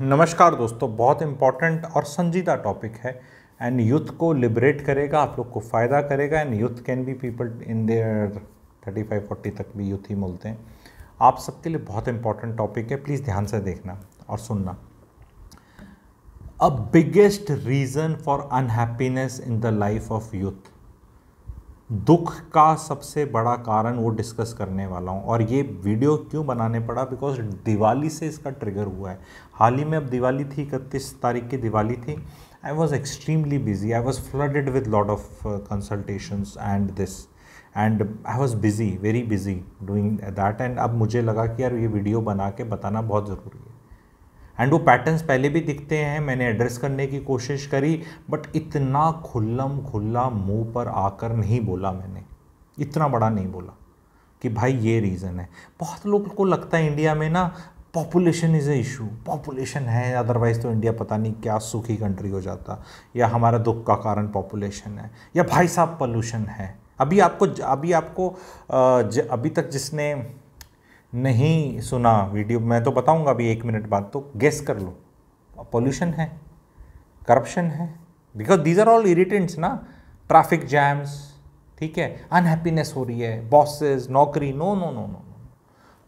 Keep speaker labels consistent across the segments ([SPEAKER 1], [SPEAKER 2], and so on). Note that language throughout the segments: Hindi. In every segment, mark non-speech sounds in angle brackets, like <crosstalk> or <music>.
[SPEAKER 1] नमस्कार दोस्तों बहुत इम्पॉर्टेंट और संजीदा टॉपिक है एंड यूथ को लिबरेट करेगा आप लोग को फ़ायदा करेगा and youth can be people in their thirty five forty तक भी यूथ ही बोलते हैं आप सबके लिए बहुत इंपॉर्टेंट टॉपिक है प्लीज़ ध्यान से देखना और सुनना a biggest reason for unhappiness in the life of youth दुख का सबसे बड़ा कारण वो डिस्कस करने वाला हूँ और ये वीडियो क्यों बनाने पड़ा बिकॉज दिवाली से इसका ट्रिगर हुआ है हाल ही में अब दिवाली थी इकतीस तारीख की दिवाली थी I was extremely busy I was flooded with lot of consultations and this and I was busy very busy doing that and अब मुझे लगा कि यार ये वीडियो बना के बताना बहुत ज़रूरी है एंड वो पैटर्न्स पहले भी दिखते हैं मैंने एड्रेस करने की कोशिश करी बट इतना खुल्लम खुल्ला मुंह पर आकर नहीं बोला मैंने इतना बड़ा नहीं बोला कि भाई ये रीज़न है बहुत लोग को लगता है इंडिया में ना population is a issue population है अदरवाइज़ तो इंडिया पता नहीं क्या सुखी कंट्री हो जाता या हमारा दुख का कारण पॉपुलेशन है या भाई साहब पॉल्यूशन है अभी आपको अभी आपको अभी तक जिसने नहीं सुना वीडियो मैं तो बताऊंगा अभी एक मिनट बाद तो गेस कर लो पॉल्यूशन है करप्शन है because these are all irritants ना ट्रैफिक जैम्स ठीक है अनहैप्पीनेस हो रही है बॉसेस नौकरी नो नो नो नो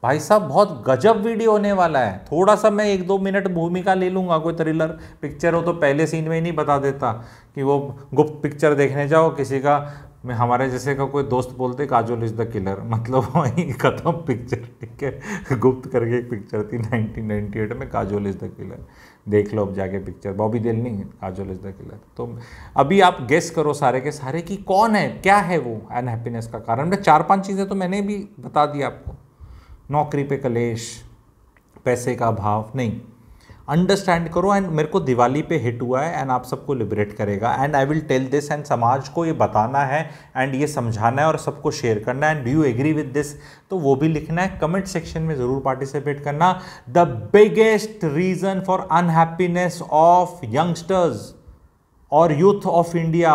[SPEAKER 1] भाई साहब बहुत गजब वीडियो होने वाला है थोड़ा सा मैं एक दो मिनट भूमिका ले लूँगा कोई थ्रिलर पिक्चर हो तो पहले सीन में ही नहीं बता देता कि वो गुप्त पिक्चर देखने जाओ किसी का में हमारे जैसे का कोई दोस्त बोलते काजोल इज़ द किलर मतलब वही ख़त्म पिक्चर ठीक है गुप्त करके एक पिक्चर थी 1998 में काजोल इज़ द किलर देख लो अब जाके पिक्चर बॉबी देल नहीं काजोल इज़ द किलर तो अभी आप गेस करो सारे के सारे कि कौन है क्या है वो अनहैप्पीनेस का कारण मैं मतलब चार पांच चीज़ें तो मैंने भी बता दी आपको नौकरी पे कलेश पैसे का अभाव नहीं अंडरस्टैंड करो एंड मेरे को दिवाली पे हिट हुआ है एंड आप सबको लिबरेट करेगा and I will tell this and समाज को ये बताना है एंड ये समझाना है और सबको शेयर करना है and do you agree with this तो वो भी लिखना है कमेंट सेक्शन में ज़रूर पार्टिसिपेट करना the biggest reason for unhappiness of youngsters और youth of India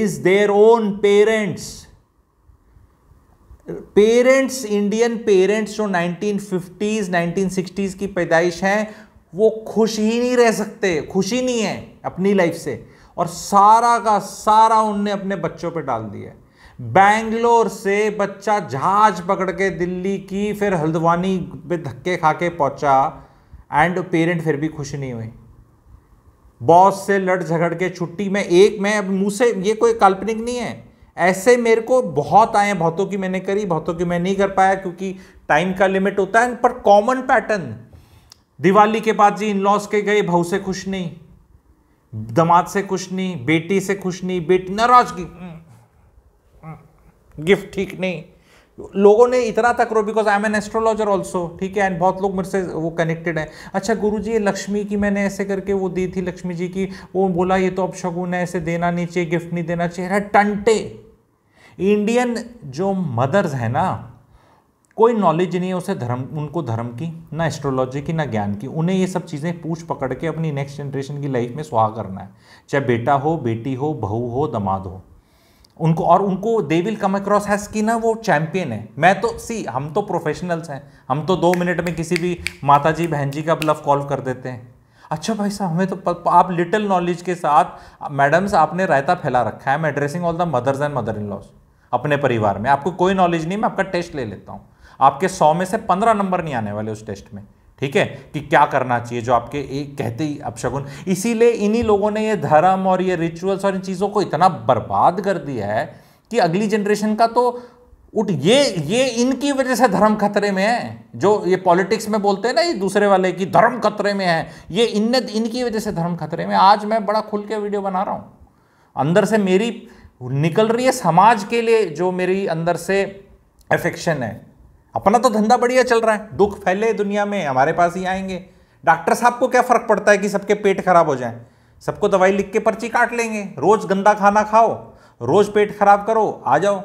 [SPEAKER 1] is their own parents parents Indian parents जो 1950s 1960s की पैदाइश हैं वो खुश ही नहीं रह सकते खुशी नहीं है अपनी लाइफ से और सारा का सारा उनने अपने बच्चों पे डाल दिया है बैंगलोर से बच्चा जहाज पकड़ के दिल्ली की फिर हल्द्वानी पे धक्के खा के पहुंचा एंड पेरेंट फिर भी खुश नहीं हुए बॉस से लड़ झगड़ के छुट्टी में एक मैं अब मुंह से ये कोई काल्पनिक नहीं है ऐसे मेरे को बहुत आए बहुतों की मैंने करी बहुतों की मैं नहीं कर पाया क्योंकि टाइम का लिमिट होता है पर कॉमन पैटर्न दिवाली के बाद जी इन लॉस के गए भाव से खुश नहीं दमाद से खुश नहीं बेटी से खुश नहीं बेटी नाराज की गिफ्ट ठीक नहीं लोगों ने इतना तक रो because I am an astrologer also ठीक है एंड बहुत लोग मेरे से वो कनेक्टेड हैं अच्छा गुरु जी लक्ष्मी की मैंने ऐसे करके वो दी थी लक्ष्मी जी की वो बोला ये तो अब शगुन है ऐसे देना नहीं चाहिए गिफ्ट नहीं देना चाहिए टंटे इंडियन जो मदर्स हैं ना कोई नॉलेज नहीं है उसे धर्म उनको धर्म की ना एस्ट्रोलॉजी की ना ज्ञान की उन्हें ये सब चीज़ें पूछ पकड़ के अपनी नेक्स्ट जनरेशन की लाइफ में सुहा करना है चाहे बेटा हो बेटी हो बहू हो दमाद हो उनको और उनको they will come across has की ना वो चैंपियन है मैं तो सी हम तो प्रोफेशनल्स हैं हम तो दो मिनट में किसी भी माता जी बहन जी का लव कॉल कर देते हैं अच्छा भाई साहब हमें तो प, प, आप लिटिल नॉलेज के साथ मैडम्स आपने रायता फैला रखा है मैं addressing all the mothers and mother in laws अपने परिवार में आपको कोई नॉलेज नहीं मैं आपका टेस्ट ले लेता हूँ आपके सौ में से पंद्रह नंबर नहीं आने वाले उस टेस्ट में ठीक है कि क्या करना चाहिए जो आपके एक कहते ही अपशगुन इसीलिए इन्हीं लोगों ने ये धर्म और ये रिचुअल्स और इन चीज़ों को इतना बर्बाद कर दिया है कि अगली जनरेशन का तो उठ ये ये इनकी वजह से धर्म खतरे में है जो ये पॉलिटिक्स में बोलते हैं ना ये दूसरे वाले कि धर्म खतरे में है ये इन इनकी वजह से धर्म खतरे में आज मैं बड़ा खुल के वीडियो बना रहा हूँ अंदर से मेरी निकल रही है समाज के लिए जो मेरी अंदर से एफेक्शन है अपना तो धंधा बढ़िया चल रहा है दुख फैले दुनिया में हमारे पास ही आएंगे डॉक्टर साहब को क्या फ़र्क पड़ता है कि सबके पेट खराब हो जाए सबको दवाई लिख के पर्ची काट लेंगे रोज़ गंदा खाना खाओ रोज़ पेट खराब करो आ जाओ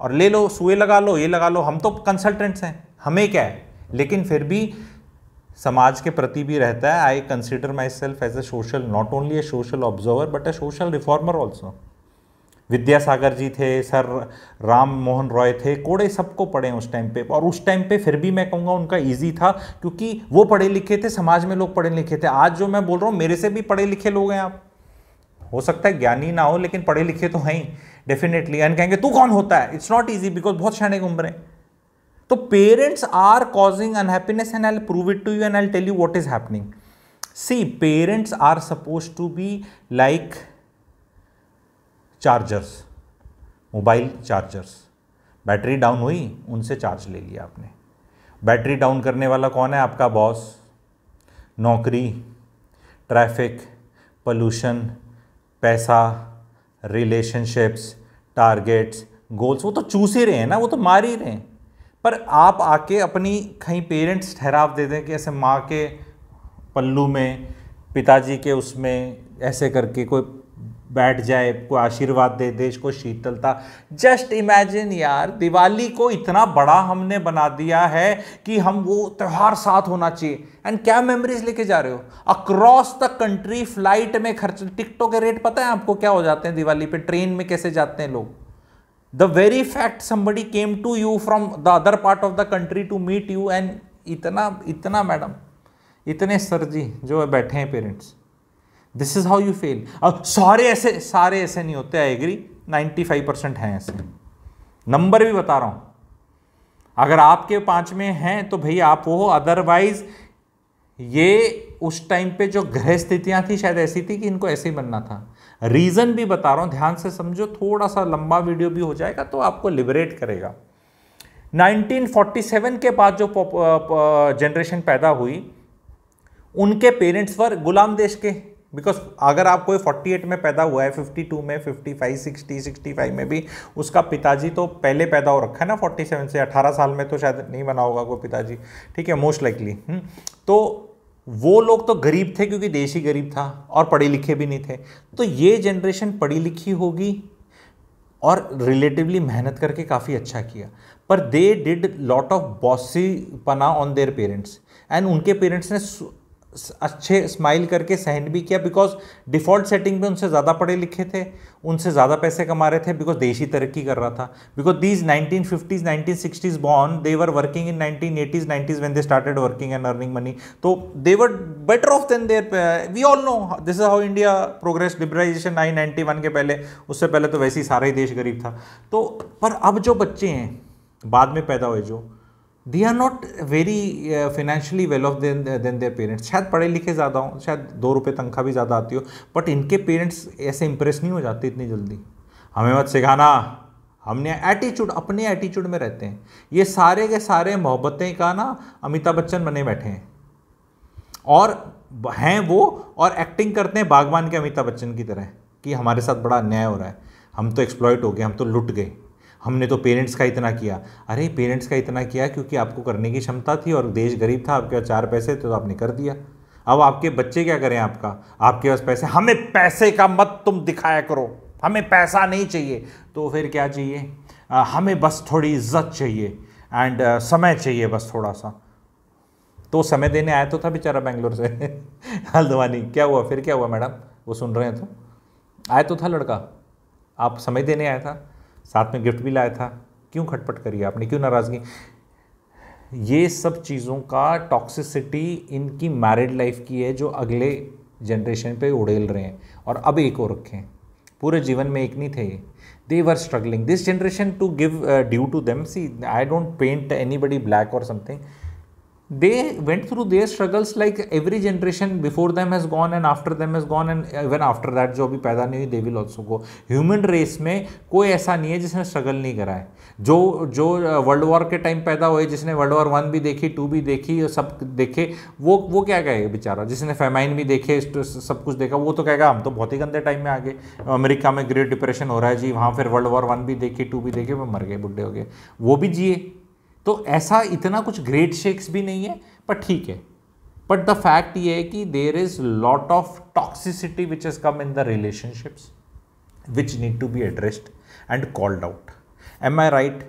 [SPEAKER 1] और ले लो सुए लगा लो ये लगा लो हम तो कंसल्टेंट्स हैं हमें क्या है लेकिन फिर भी समाज के प्रति भी रहता है I consider myself as a social not only a social observer but a social reformer also Vidyasagar ji थे सर राम मोहन रॉय थे कोड़े सबको पढ़े उस टाइम पे और उस टाइम पे फिर भी मैं कहूँगा उनका इजी था क्योंकि वो पढ़े लिखे थे समाज में लोग पढ़े लिखे थे आज जो मैं बोल रहा हूँ मेरे से भी पढ़े लिखे लोग हैं आप हो सकता है ज्ञानी ना हो लेकिन पढ़े लिखे तो हैं डेफिनेटली एंड कहेंगे तू कौन होता है इट्स नॉट ईजी बिकॉज बहुत शाने घूम रहे हैं तो parents are causing unhappiness and I prove it to you and I tell you what is happening see parents are suppose to be like chargers mobile chargers battery down हुई उनसे चार्ज ले लिया आपने बैटरी डाउन करने वाला कौन है आपका बॉस नौकरी ट्रैफिक पोल्यूशन पैसा रिलेशनशिप्स टारगेट्स गोल्स वो तो चूस ही रहे हैं ना वो तो मार ही रहे हैं पर आप आके अपनी कहीं पेरेंट्स ठहराव दे दें कि ऐसे माँ के पल्लू में पिताजी के उसमें ऐसे करके कोई बैठ जाए को आशीर्वाद दे देश को शीतलता जस्ट इमेजिन यार दिवाली को इतना बड़ा हमने बना दिया है कि हम वो त्यौहार साथ होना चाहिए एंड क्या मेमोरीज लेके जा रहे हो अक्रॉस द कंट्री फ्लाइट में खर्च टिकटों के रेट पता है आपको क्या हो जाते हैं दिवाली पे ट्रेन में कैसे जाते हैं लोग the very fact somebody came to you from the other part of the country to meet you and इतना इतना मैडम इतने सर जी जो बैठे हैं parents this is how you fail अब सारे ऐसे सारे ऐसे नहीं होते आई एग्री 95 परसेंट हैं ऐसे नंबर भी बता रहा हूं अगर आपके पांच में हैं तो भैया आप वो हो अदरवाइज ये उस टाइम पे जो गृह स्थितियां थी शायद ऐसी थी कि इनको ऐसे ही बनना था रीज़न भी बता रहा हूं ध्यान से समझो थोड़ा सा लंबा वीडियो भी हो जाएगा तो आपको लिबरेट करेगा 1947 के बाद जो जनरेशन uh, पैदा हुई उनके पेरेंट्स वर गुलाम देश के बिकॉज अगर आप कोई 48 में पैदा हुआ है 52 में 55 60 65 में भी उसका पिताजी तो पहले पैदा हो रखा है ना 47 से 18 साल में तो शायद नहीं बना होगा कोई पिताजी ठीक है मोस्ट हम्म। लाइकली तो वो लोग तो गरीब थे क्योंकि देश ही गरीब था और पढ़े लिखे भी नहीं थे तो ये जनरेशन पढ़ी लिखी होगी और रिलेटिवली मेहनत करके काफ़ी अच्छा किया पर they did lot of bossy पना ऑन देयर पेरेंट्स एंड उनके पेरेंट्स ने अच्छे स्माइल करके सहन भी किया बिकॉज डिफ़ॉल्ट सेटिंग में उनसे ज़्यादा पढ़े लिखे थे उनसे ज़्यादा पैसे कमा रहे थे बिकॉज देश ही तरक्की कर रहा था because these nineteen fifties nineteen sixties born they were working in nineteen eighties nineties one they started working and earning money तो they were better off then there we all know this is how India progress liberalization I ninety के पहले उससे पहले तो वैसे ही सारा ही देश गरीब था तो पर अब जो बच्चे हैं बाद में पैदा हुए जो they are not very financially well off then then their parents शायद पढ़े लिखे ज़्यादा हों शायद दो रुपये तनख्वाह भी ज़्यादा आती हो बट इनके पेरेंट्स ऐसे इंप्रेस नहीं हो जाते इतनी जल्दी हमें मत सिखाना हमने एटीट्यूड अपने एटीट्यूड में रहते हैं ये सारे के सारे मोहब्बतें का ना अमिताभ बच्चन बने बैठे हैं और हैं वो और एक्टिंग करते हैं बागवान के अमिताभ बच्चन की तरह कि हमारे साथ बड़ा अन्याय हो रहा है हम तो एक्सप्लॉयट हो गए हम तो लुट गए हमने तो पेरेंट्स का इतना किया अरे पेरेंट्स का इतना किया क्योंकि आपको करने की क्षमता थी और देश गरीब था आपके पास चार पैसे थे तो आपने कर दिया अब आपके बच्चे क्या करें आपका आपके पास पैसे हमें पैसे का मत तुम दिखाया करो हमें पैसा नहीं चाहिए तो फिर क्या चाहिए आ, हमें बस थोड़ी इज्जत चाहिए एंड समय चाहिए बस थोड़ा सा तो समय देने आया तो था बेचारा बेंगलोर से <laughs> हल्द्वानी क्या हुआ फिर क्या हुआ मैडम वो सुन रहे हैं तो आया तो था लड़का आप समय देने आया था साथ में गिफ्ट भी लाया था क्यों खटपट करी आपने क्यों नाराज़गी ये सब चीज़ों का टॉक्सिसिटी इनकी मैरिड लाइफ की है जो अगले जनरेशन पे उड़ेल रहे हैं और अब एक और रखें पूरे जीवन में एक नहीं थे they were struggling this generation to give due to them see I don't paint anybody black और something they went through their struggles like every generation before them has gone and after them has gone and even after that जो अभी पैदा नहीं हुई they will also go human race में कोई ऐसा नहीं है जिसने स्ट्रगल नहीं करा है जो जो वर्ल्ड वॉर के टाइम पैदा हुए जिसने वर्ल्ड वॉर वन भी देखी टू भी देखी और सब देखे वो वो क्या कहेगा बेचारा जिसने फेमाइन भी देखे तो सब कुछ देखा वो तो कहेगा हम तो बहुत ही गंदे टाइम में आ गए अमेरिका में ग्रेट डिप्रेशन हो रहा है जी वहाँ फिर वर्ल्ड वॉर वन भी देखी टू भी देखे वो मर गए बुढ़े हो गए वो भी जिए तो ऐसा इतना कुछ ग्रेट शेक्स भी नहीं है पर ठीक है बट द फैक्ट ये है कि there is lot of toxicity which is come in the relationships which need to be addressed and called out am I right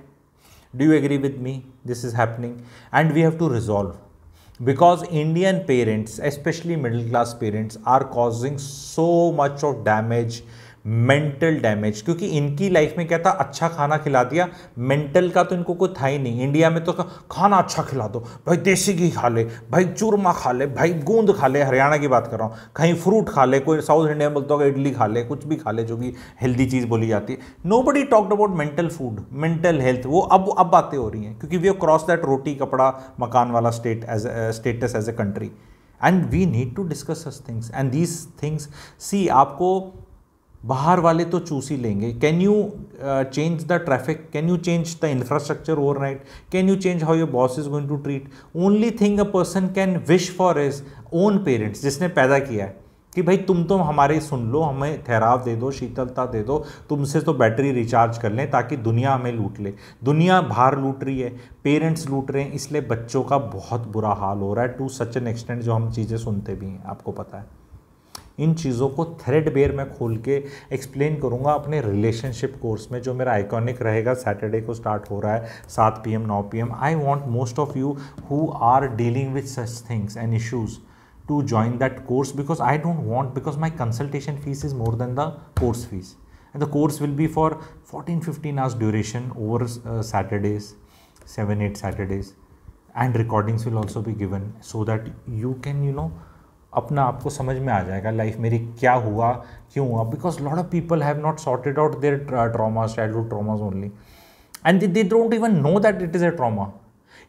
[SPEAKER 1] do you agree with me this is happening and we have to resolve because Indian parents especially middle class parents are causing so much of damage mental damage क्योंकि इनकी लाइफ में क्या था अच्छा खाना खिला दिया मेंटल का तो इनको कोई था ही नहीं इंडिया में तो खाना अच्छा खिला दो भाई देसी घी खा ले भाई चूरमा खा ले भाई गोंद खा ले हरियाणा की बात कर रहा हूँ कहीं फ्रूट खा ले कोई साउथ इंडिया में बोलता होगा इडली खा ले कुछ भी खा ले जो कि हेल्दी चीज़ बोली जाती है nobody talked about mental food mental health वो अब अब बातें हो रही हैं क्योंकि वी क्रॉस दैट रोटी कपड़ा मकान वाला state as status as a country and we need to discuss such things and these things see आपको बाहर वाले तो चूस ही लेंगे can you change the traffic can you change the infrastructure overnight can you change how your boss is going to treat only thing a person can wish for is own parents जिसने पैदा किया है कि भाई तुम तो हमारे सुन लो हमें ठहराव दे दो शीतलता दे दो तुमसे तो बैटरी रिचार्ज कर लें ताकि दुनिया हमें लूट ले दुनिया बाहर लूट रही है पेरेंट्स लूट रहे हैं इसलिए बच्चों का बहुत बुरा हाल हो रहा है टू सच एन एक्सटेंट जो हम चीज़ें सुनते भी हैं आपको पता है इन चीज़ों को थ्रेड बेयर मैं खोल के एक्सप्लेन करूँगा अपने रिलेशनशिप कोर्स में जो मेरा आइकॉनिक रहेगा सैटरडे को स्टार्ट हो रहा है सात पी एम नौ P M I want most of you who are dealing with such things and issues to join that course because I don't want because my consultation fees is more than the course fees and the course will be for fourteen fifteen hours duration over Saturdays seven eight Saturdays and recordings will also भी given so that you can you know अपना आपको समझ में आ जाएगा लाइफ मेरी क्या हुआ क्यों हुआ because lot of people have not sorted out their traumas childhood traumas only and they don't even know that it is a trauma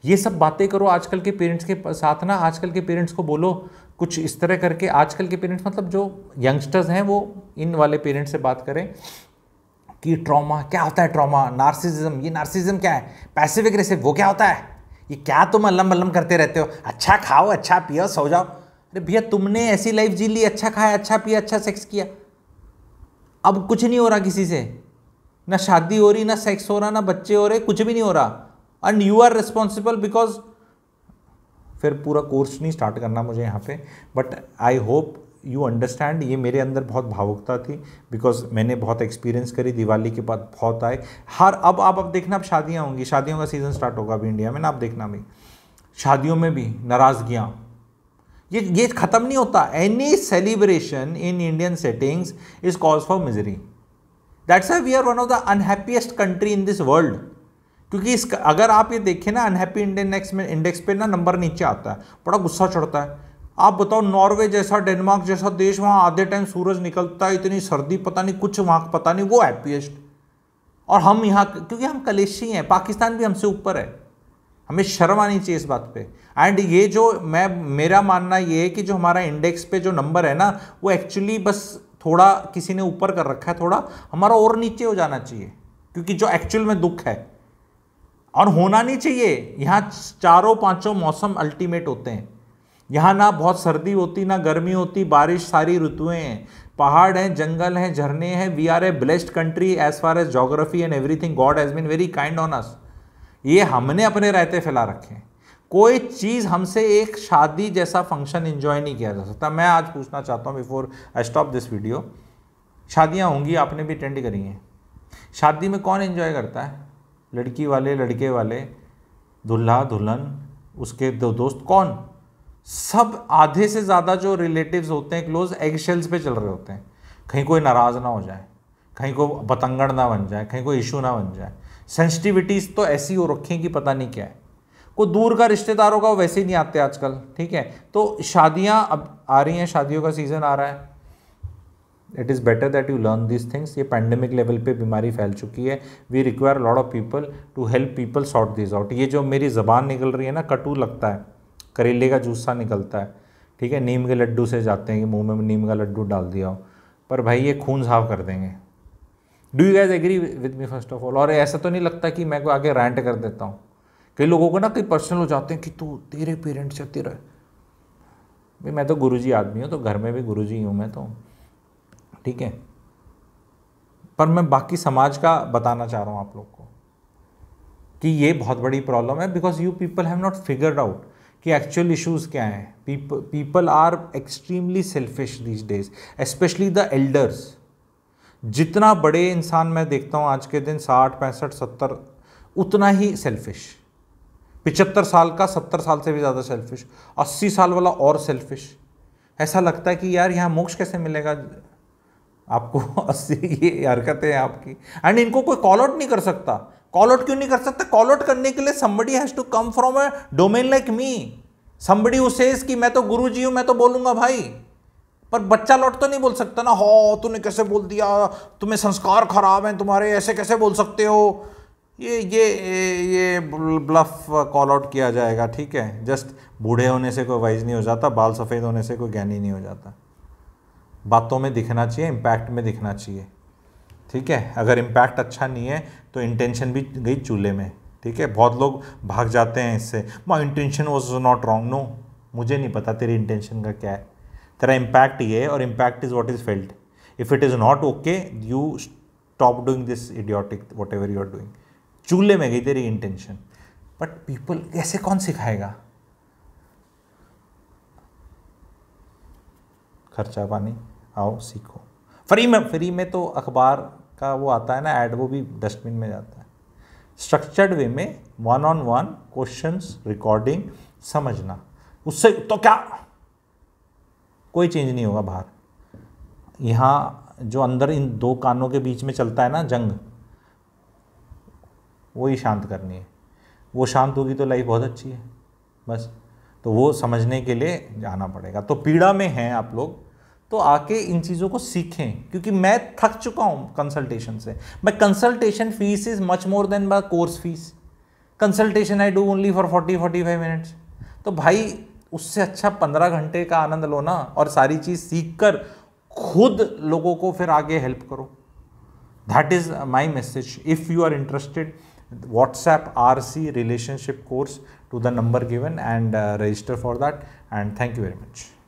[SPEAKER 1] ये सब बातें करो आजकल के पेरेंट्स के साथ ना आजकल के पेरेंट्स को बोलो कुछ इस तरह करके आजकल के पेरेंट्स मतलब जो यंगस्टर्स हैं वो इन वाले पेरेंट्स से बात करें कि ट्रॉमा क्या होता है ट्रॉमा नार्सिसिज्म ये नार्सिसिज्म क्या है पैसिव एग्रेसिव वो क्या होता है ये क्या तुम अल्लम बल्लम करते रहते हो अच्छा खाओ अच्छा पियो सो जाओ अरे भैया तुमने ऐसी लाइफ जी ली अच्छा खाया अच्छा पिया अच्छा सेक्स किया अब कुछ नहीं हो रहा किसी से ना शादी हो रही ना सेक्स हो रहा ना बच्चे हो रहे कुछ भी नहीं हो रहा and you are responsible because फिर पूरा कोर्स नहीं स्टार्ट करना मुझे यहाँ पे but I hope you understand ये मेरे अंदर बहुत भावुकता थी बिकॉज मैंने बहुत एक्सपीरियंस करी दिवाली के बाद बहुत आए हर अब आप अब देखना अब शादियाँ होंगी शादियों का सीज़न स्टार्ट होगा अभी इंडिया में ना आप देखना भी शादियों में भी नाराज़गियाँ ये ये खत्म नहीं होता any celebration in Indian settings is cause for misery that's why we are one of the unhappiest country in this world क्योंकि इसका अगर आप ये देखें ना अनहैप्पी इंडियन में इंडेक्स पे ना नंबर नीचे आता है बड़ा गुस्सा चढ़ता है आप बताओ नॉर्वे जैसा डेनमार्क जैसा देश वहाँ आधे टाइम सूरज निकलता है इतनी सर्दी पता नहीं कुछ वहाँ पता नहीं वो हैप्पीएस्ट और हम यहाँ क्योंकि हम कलेशी हैं पाकिस्तान भी हमसे ऊपर है हमें शर्म आनी चाहिए इस बात पे एंड ये जो मैं मेरा मानना ये है कि जो हमारा इंडेक्स पे जो नंबर है ना वो एक्चुअली बस थोड़ा किसी ने ऊपर कर रखा है थोड़ा हमारा और नीचे हो जाना चाहिए क्योंकि जो एक्चुअल में दुख है और होना नहीं चाहिए यहाँ चारों पांचों मौसम अल्टीमेट होते हैं यहाँ ना बहुत सर्दी होती ना गर्मी होती बारिश सारी ऋतुएँ हैं पहाड़ हैं जंगल हैं झरने हैं we are a blessed country as far as geography and everything God has been very kind on us ये हमने अपने रहते फैला रखे हैं कोई चीज़ हमसे एक शादी जैसा फंक्शन इन्जॉय नहीं किया जा सकता मैं आज पूछना चाहता हूँ before I stop this video शादियाँ होंगी आपने भी अटेंड करी हैं शादी में कौन इन्जॉय करता है लड़की वाले लड़के वाले दुल्हा दुल्हन उसके दो दोस्त कौन सब आधे से ज़्यादा जो रिलेटिव्स होते हैं क्लोज एग शेल्स पे चल रहे होते हैं कहीं कोई नाराज़ ना हो जाए कहीं कोई बतंगड़ ना बन जाए कहीं कोई इशू ना बन जाए सेंसिटिविटीज़ तो ऐसी हो रखी कि पता नहीं क्या है को दूर का रिश्तेदार होगा वैसे ही नहीं आते आजकल ठीक है तो शादियाँ अब आ रही हैं शादियों का सीज़न आ रहा है it is better that you learn this things ये पैंडमिक लेवल पे बीमारी फैल चुकी है we require lot of people to help people sort this out ये जो मेरी ज़बान निकल रही है ना कटू लगता है करेले का जूसा निकलता है ठीक है नीम के लड्डू से जाते हैं कि मुंह में नीम का लड्डू डाल दिया हो पर भाई ये खून साफ कर देंगे do you guys agree with me first of all और ऐसा तो नहीं लगता कि मैं को आगे रैंट कर देता हूँ कई लोगों को ना कई पर्सनल हो जाते हैं कि तू तेरे पेरेंट्स या तेरा भाई मैं तो गुरुजी आदमी हूँ तो घर में भी गुरुजी ही हूँ मैं तो ठीक है पर मैं बाकी समाज का बताना चाह रहा हूँ आप लोग को कि ये बहुत बड़ी प्रॉब्लम है because you people have not figured out कि एक्चुअल इश्यूज क्या हैं people are extremely selfish these days especially the elders जितना बड़े इंसान मैं देखता हूँ आज के दिन साठ पैंसठ सत्तर उतना ही सेल्फिश पिचहत्तर साल का सत्तर साल से भी ज़्यादा सेल्फिश अस्सी साल वाला और सेल्फिश ऐसा लगता है कि यार यहाँ मोक्ष कैसे मिलेगा आपको <laughs> अस्सी ये हरकतें हैं आपकी एंड इनको कोई कॉल आउट नहीं कर सकता कॉल आउट क्यों नहीं कर सकता कॉल आउट करने के लिए somebody has to come from a domain like me somebody उसे कि मैं तो गुरु जी हूँ मैं तो बोलूँगा भाई पर बच्चा लौट तो नहीं बोल सकता ना हो हाँ, तूने कैसे बोल दिया तुम्हें संस्कार खराब हैं तुम्हारे ऐसे कैसे बोल सकते हो ये ये ये ब्लफ कॉल आउट किया जाएगा ठीक है जस्ट बूढ़े होने से कोई वाइज नहीं हो जाता बाल सफ़ेद होने से कोई ज्ञानी नहीं हो जाता बातों में दिखना चाहिए इम्पैक्ट में दिखना चाहिए ठीक है अगर इम्पैक्ट अच्छा नहीं है तो इंटेंशन भी गई चूल्हे में ठीक है बहुत लोग भाग जाते हैं इससे my intention was not wrong no मुझे नहीं पता तेरी इंटेंशन का क्या है तेरा इम्पैक्ट ये है और impact is what is failed if it is not okay you stop doing this idiotic whatever you are doing चूल्हे में गई तेरी इंटेंशन बट पीपल कैसे कौन सिखाएगा खर्चा पानी आओ सीखो फ्री में फ्री में तो अखबार का वो आता है ना एड वो भी डस्टबिन में जाता है स्ट्रक्चर्ड वे में one on one questions recording समझना उससे तो क्या कोई चेंज नहीं होगा बाहर यहाँ जो अंदर इन दो कानों के बीच में चलता है ना जंग वो ही शांत करनी है वो शांत होगी तो लाइफ बहुत अच्छी है बस तो वो समझने के लिए जाना पड़ेगा तो पीड़ा में हैं आप लोग तो आके इन चीज़ों को सीखें क्योंकि मैं थक चुका हूँ कंसल्टेशन से but consultation fees is much more than by course fees consultation I do only for forty forty five minutes तो भाई उससे अच्छा पंद्रह घंटे का आनंद लो ना और सारी चीज़ सीख कर खुद लोगों को फिर आगे हेल्प करो that is my message if you are interested WhatsApp R C relationship course to the number given and register for that and thank you very much